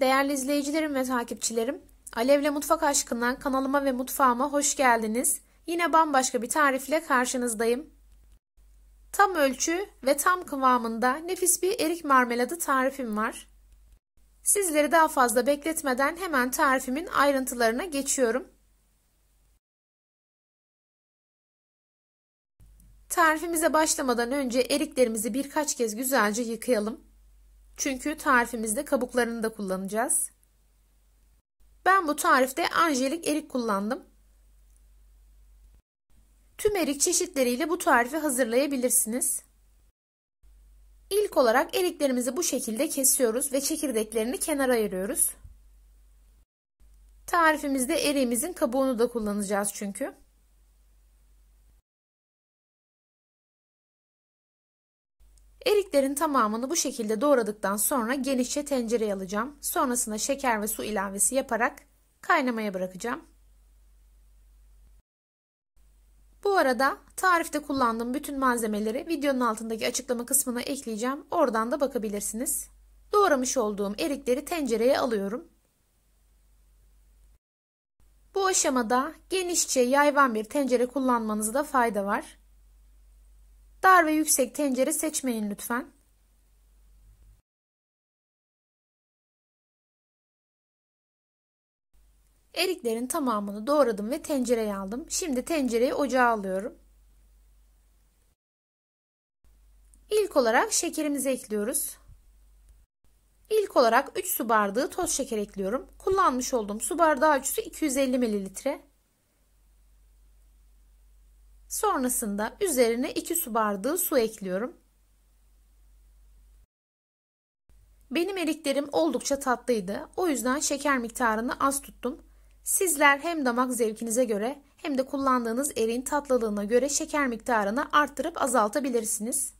Değerli izleyicilerim ve takipçilerim, Alevle Mutfak Aşkından kanalıma ve mutfağıma hoş geldiniz. Yine bambaşka bir tarifle karşınızdayım. Tam ölçü ve tam kıvamında nefis bir erik marmeladı tarifim var. Sizleri daha fazla bekletmeden hemen tarifimin ayrıntılarına geçiyorum. Tarifimize başlamadan önce eriklerimizi birkaç kez güzelce yıkayalım. Çünkü tarifimizde kabuklarını da kullanacağız. Ben bu tarifte anjelik erik kullandım. Tüm erik çeşitleriyle bu tarifi hazırlayabilirsiniz. İlk olarak eriklerimizi bu şekilde kesiyoruz ve çekirdeklerini kenara ayırıyoruz. Tarifimizde eriğimizin kabuğunu da kullanacağız çünkü. Keklerin tamamını bu şekilde doğradıktan sonra genişçe tencereye alacağım. Sonrasında şeker ve su ilavesi yaparak kaynamaya bırakacağım. Bu arada tarifte kullandığım bütün malzemeleri videonun altındaki açıklama kısmına ekleyeceğim. Oradan da bakabilirsiniz. Doğramış olduğum erikleri tencereye alıyorum. Bu aşamada genişçe yayvan bir tencere kullanmanızda fayda var. Dar ve yüksek tencere seçmeyin lütfen. Eriklerin tamamını doğradım ve tencereye aldım. Şimdi tencereyi ocağa alıyorum. İlk olarak şekerimizi ekliyoruz. İlk olarak 3 su bardağı toz şeker ekliyorum. Kullanmış olduğum su bardağı ölçüsü 250 mililitre. Sonrasında üzerine 2 su bardağı su ekliyorum. Benim eriklerim oldukça tatlıydı. O yüzden şeker miktarını az tuttum. Sizler hem damak zevkinize göre hem de kullandığınız erin tatlılığına göre şeker miktarını arttırıp azaltabilirsiniz.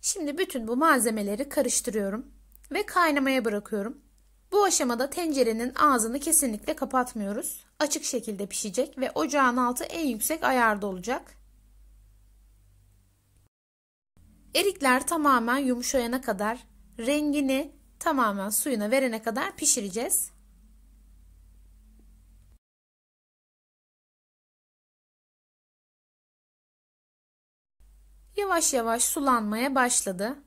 Şimdi bütün bu malzemeleri karıştırıyorum ve kaynamaya bırakıyorum. Bu aşamada tencerenin ağzını kesinlikle kapatmıyoruz. Açık şekilde pişecek ve ocağın altı en yüksek ayarda olacak. Erikler tamamen yumuşayana kadar, rengini tamamen suyuna verene kadar pişireceğiz. Yavaş yavaş sulanmaya başladı.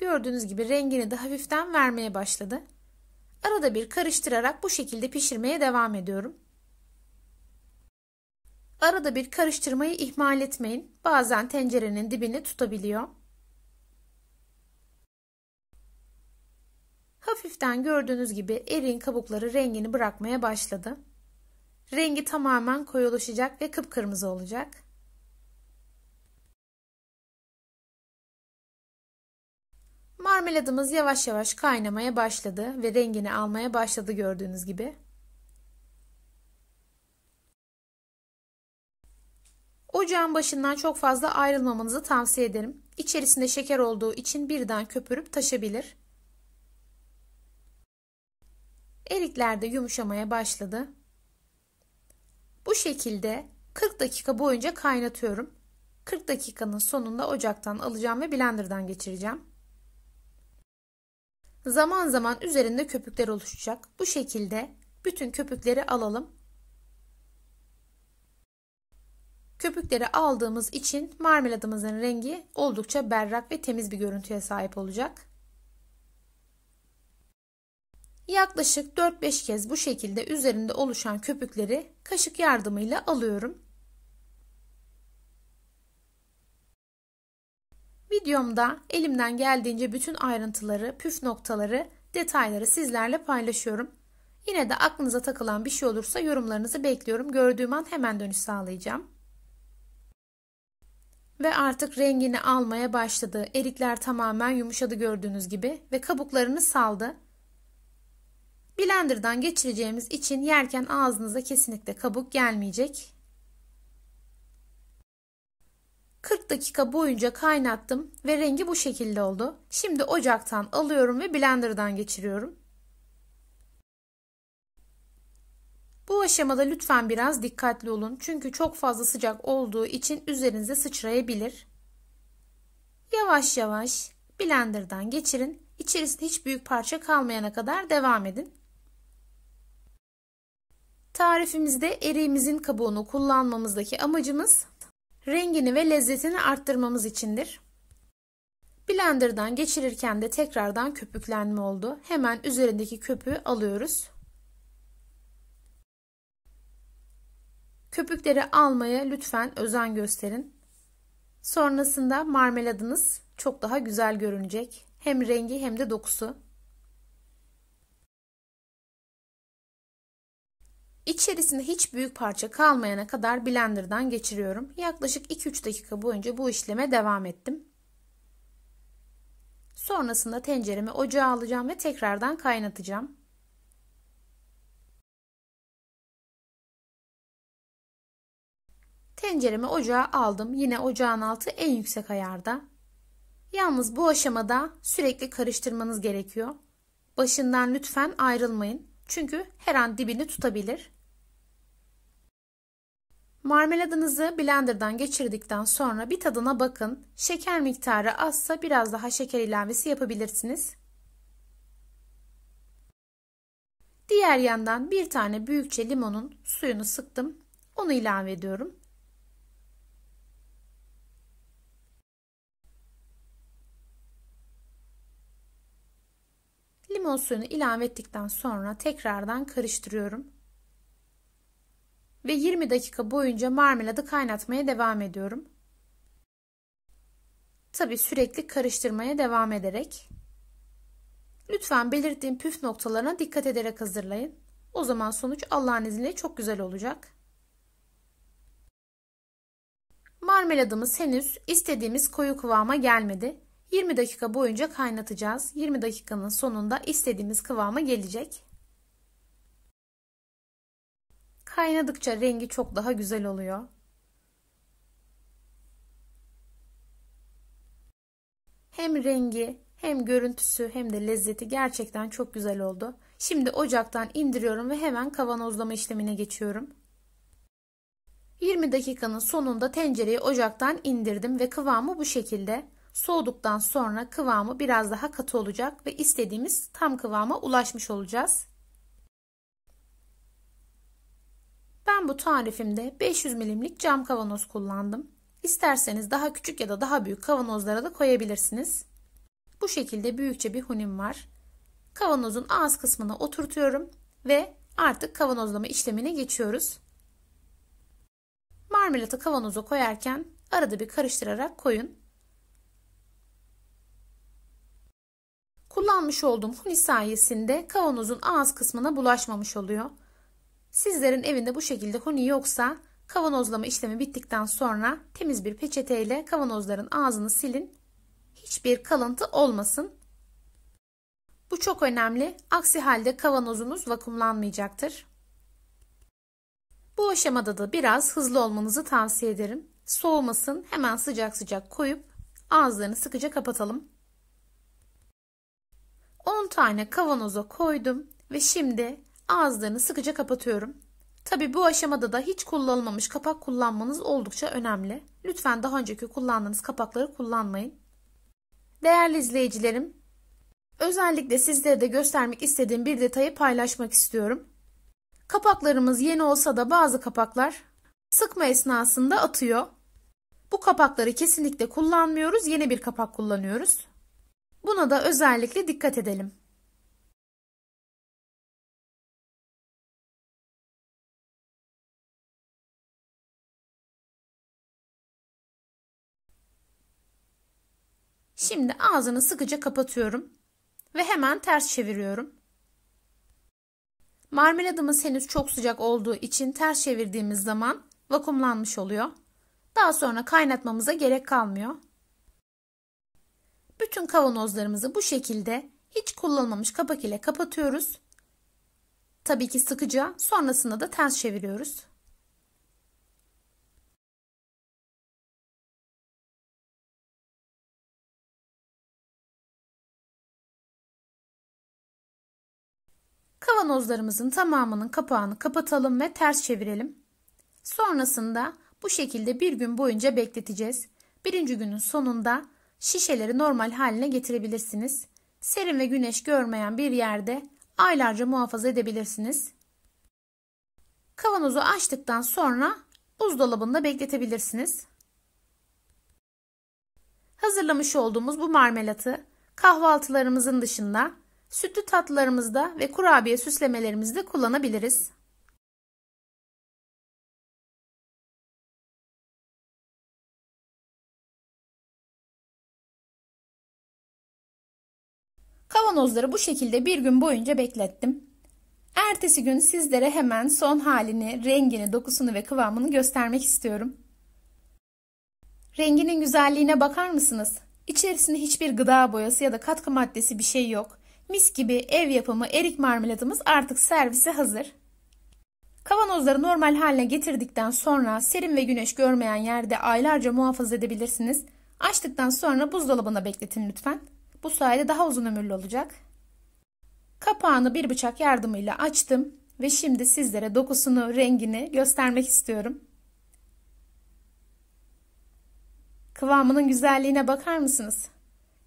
Gördüğünüz gibi rengini de hafiften vermeye başladı. Arada bir karıştırarak bu şekilde pişirmeye devam ediyorum. Arada bir karıştırmayı ihmal etmeyin. Bazen tencerenin dibini tutabiliyor. Hafiften gördüğünüz gibi eriğin kabukları rengini bırakmaya başladı. Rengi tamamen koyulaşacak ve kıpkırmızı olacak. Marmeladımız yavaş yavaş kaynamaya başladı ve rengini almaya başladı gördüğünüz gibi. Ocağın başından çok fazla ayrılmamanızı tavsiye ederim. İçerisinde şeker olduğu için birden köpürüp taşabilir. Erikler de yumuşamaya başladı. Bu şekilde 40 dakika boyunca kaynatıyorum. 40 dakikanın sonunda ocaktan alacağım ve blenderdan geçireceğim. Zaman zaman üzerinde köpükler oluşacak. Bu şekilde bütün köpükleri alalım. Köpükleri aldığımız için marmeladımızın rengi oldukça berrak ve temiz bir görüntüye sahip olacak. Yaklaşık 4-5 kez bu şekilde üzerinde oluşan köpükleri kaşık yardımıyla alıyorum. Videomda elimden geldiğince bütün ayrıntıları, püf noktaları, detayları sizlerle paylaşıyorum. Yine de aklınıza takılan bir şey olursa yorumlarınızı bekliyorum. Gördüğüm an hemen dönüş sağlayacağım. Ve artık rengini almaya başladı. Erikler tamamen yumuşadı gördüğünüz gibi ve kabuklarını saldı. Blender'dan geçireceğimiz için yerken ağzınıza kesinlikle kabuk gelmeyecek. 40 dakika boyunca kaynattım ve rengi bu şekilde oldu. Şimdi ocaktan alıyorum ve blenderdan geçiriyorum. Bu aşamada lütfen biraz dikkatli olun. Çünkü çok fazla sıcak olduğu için üzerinize sıçrayabilir. Yavaş yavaş blenderdan geçirin. İçerisinde hiç büyük parça kalmayana kadar devam edin. Tarifimizde eriğimizin kabuğunu kullanmamızdaki amacımız rengini ve lezzetini arttırmamız içindir. Blender'dan geçirirken de tekrardan köpüklenme oldu. Hemen üzerindeki köpüğü alıyoruz. Köpükleri almaya lütfen özen gösterin. Sonrasında marmeladınız çok daha güzel görünecek. Hem rengi hem de dokusu. İçerisinde hiç büyük parça kalmayana kadar blenderdan geçiriyorum. Yaklaşık 2-3 dakika boyunca bu işleme devam ettim. Sonrasında tenceremi ocağa alacağım ve tekrardan kaynatacağım. Tenceremi ocağa aldım. Yine ocağın altı en yüksek ayarda. Yalnız bu aşamada sürekli karıştırmanız gerekiyor. Başından lütfen ayrılmayın. Çünkü her an dibini tutabilir. Marmeladınızı blenderdan geçirdikten sonra bir tadına bakın. Şeker miktarı azsa biraz daha şeker ilavesi yapabilirsiniz. Diğer yandan bir tane büyükçe limonun suyunu sıktım. Onu ilave ediyorum. limon suyunu ilave ettikten sonra tekrardan karıştırıyorum. Ve 20 dakika boyunca marmeladı kaynatmaya devam ediyorum. Tabi sürekli karıştırmaya devam ederek. Lütfen belirttiğim püf noktalarına dikkat ederek hazırlayın. O zaman sonuç Allah'ın izniyle çok güzel olacak. Marmeladımız henüz istediğimiz koyu kıvama gelmedi. 20 dakika boyunca kaynatacağız. 20 dakikanın sonunda istediğimiz kıvama gelecek. Kaynadıkça rengi çok daha güzel oluyor. Hem rengi hem görüntüsü hem de lezzeti gerçekten çok güzel oldu. Şimdi ocaktan indiriyorum ve hemen kavanozlama işlemine geçiyorum. 20 dakikanın sonunda tencereyi ocaktan indirdim ve kıvamı bu şekilde. Soğuduktan sonra kıvamı biraz daha katı olacak ve istediğimiz tam kıvama ulaşmış olacağız. Ben bu tarifimde 500 milimlik cam kavanoz kullandım. İsterseniz daha küçük ya da daha büyük kavanozlara da koyabilirsiniz. Bu şekilde büyükçe bir hunim var. Kavanozun ağız kısmına oturtuyorum ve artık kavanozlama işlemine geçiyoruz. Marmelata kavanoza koyarken arada bir karıştırarak koyun. almış olduğum huni sayesinde kavanozun ağız kısmına bulaşmamış oluyor. Sizlerin evinde bu şekilde huni yoksa kavanozlama işlemi bittikten sonra temiz bir peçeteyle kavanozların ağzını silin. Hiçbir kalıntı olmasın. Bu çok önemli. Aksi halde kavanozunuz vakumlanmayacaktır. Bu aşamada da biraz hızlı olmanızı tavsiye ederim. Soğumasın hemen sıcak sıcak koyup ağızlarını sıkıca kapatalım. 10 tane kavanoza koydum ve şimdi ağızlarını sıkıca kapatıyorum. Tabi bu aşamada da hiç kullanılmamış kapak kullanmanız oldukça önemli. Lütfen daha önceki kullandığınız kapakları kullanmayın. Değerli izleyicilerim, özellikle sizlere de göstermek istediğim bir detayı paylaşmak istiyorum. Kapaklarımız yeni olsa da bazı kapaklar sıkma esnasında atıyor. Bu kapakları kesinlikle kullanmıyoruz, yeni bir kapak kullanıyoruz. Buna da özellikle dikkat edelim. Şimdi ağzını sıkıca kapatıyorum ve hemen ters çeviriyorum. Marmeladımız henüz çok sıcak olduğu için ters çevirdiğimiz zaman vakumlanmış oluyor. Daha sonra kaynatmamıza gerek kalmıyor. Bütün kavanozlarımızı bu şekilde hiç kullanmamış kapak ile kapatıyoruz. Tabii ki sıkıca sonrasında da ters çeviriyoruz. Kavanozlarımızın tamamının kapağını kapatalım ve ters çevirelim. Sonrasında bu şekilde bir gün boyunca bekleteceğiz. Birinci günün sonunda şişeleri normal haline getirebilirsiniz. Serin ve güneş görmeyen bir yerde aylarca muhafaza edebilirsiniz. Kavanozu açtıktan sonra buzdolabında bekletebilirsiniz. Hazırlamış olduğumuz bu marmelatı kahvaltılarımızın dışında sütlü tatlılarımızda ve kurabiye süslemelerimizde kullanabiliriz. Kavanozları bu şekilde bir gün boyunca beklettim. Ertesi gün sizlere hemen son halini, rengini, dokusunu ve kıvamını göstermek istiyorum. Renginin güzelliğine bakar mısınız? İçerisinde hiçbir gıda boyası ya da katkı maddesi bir şey yok. Mis gibi ev yapımı erik marmeladımız artık servise hazır. Kavanozları normal haline getirdikten sonra serin ve güneş görmeyen yerde aylarca muhafaza edebilirsiniz. Açtıktan sonra buzdolabına bekletin lütfen. Bu sayede daha uzun ömürlü olacak. Kapağını bir bıçak yardımıyla açtım ve şimdi sizlere dokusunu, rengini göstermek istiyorum. Kıvamının güzelliğine bakar mısınız?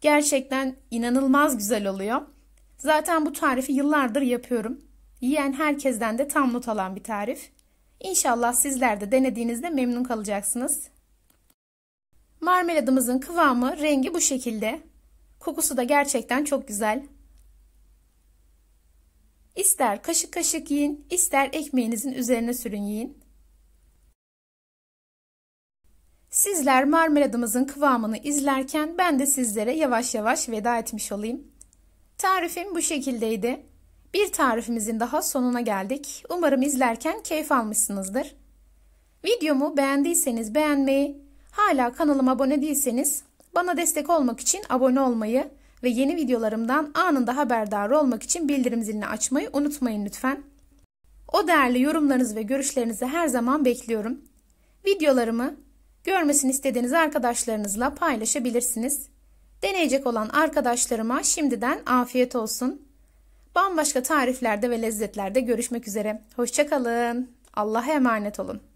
Gerçekten inanılmaz güzel oluyor. Zaten bu tarifi yıllardır yapıyorum. Yiyen herkesten de tam not alan bir tarif. İnşallah sizler de denediğinizde memnun kalacaksınız. Marmeladımızın kıvamı, rengi bu şekilde. Kokusu da gerçekten çok güzel. İster kaşık kaşık yiyin, ister ekmeğinizin üzerine sürün yiyin. Sizler marmeladımızın kıvamını izlerken ben de sizlere yavaş yavaş veda etmiş olayım. Tarifim bu şekildeydi. Bir tarifimizin daha sonuna geldik. Umarım izlerken keyif almışsınızdır. Videomu beğendiyseniz beğenmeyi, hala kanalıma abone değilseniz bana destek olmak için abone olmayı ve yeni videolarımdan anında haberdar olmak için bildirim zilini açmayı unutmayın lütfen. O değerli yorumlarınızı ve görüşlerinizi her zaman bekliyorum. Videolarımı görmesini istediğiniz arkadaşlarınızla paylaşabilirsiniz. Deneyecek olan arkadaşlarıma şimdiden afiyet olsun. Bambaşka tariflerde ve lezzetlerde görüşmek üzere. Hoşçakalın. Allah'a emanet olun.